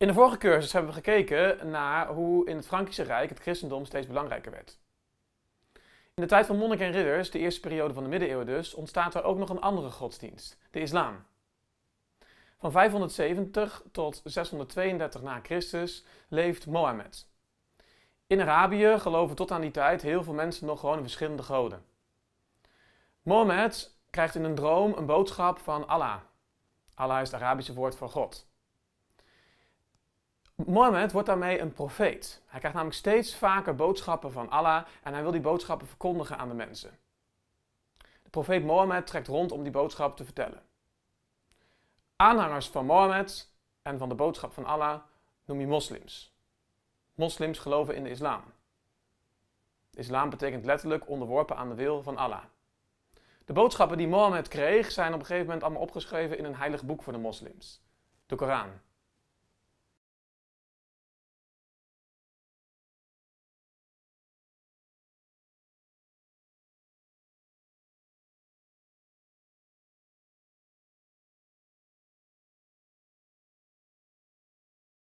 In de vorige cursus hebben we gekeken naar hoe in het Frankische Rijk het christendom steeds belangrijker werd. In de tijd van monniken en ridders, dus de eerste periode van de middeleeuwen dus, ontstaat er ook nog een andere godsdienst, de islam. Van 570 tot 632 na Christus leeft Mohammed. In Arabië geloven tot aan die tijd heel veel mensen nog gewoon in verschillende goden. Mohammed krijgt in een droom een boodschap van Allah. Allah is het Arabische woord voor God. Mohammed wordt daarmee een profeet. Hij krijgt namelijk steeds vaker boodschappen van Allah en hij wil die boodschappen verkondigen aan de mensen. De profeet Mohammed trekt rond om die boodschap te vertellen. Aanhangers van Mohammed en van de boodschap van Allah noem je moslims. Moslims geloven in de islam. Islam betekent letterlijk onderworpen aan de wil van Allah. De boodschappen die Mohammed kreeg zijn op een gegeven moment allemaal opgeschreven in een heilig boek voor de moslims, de Koran.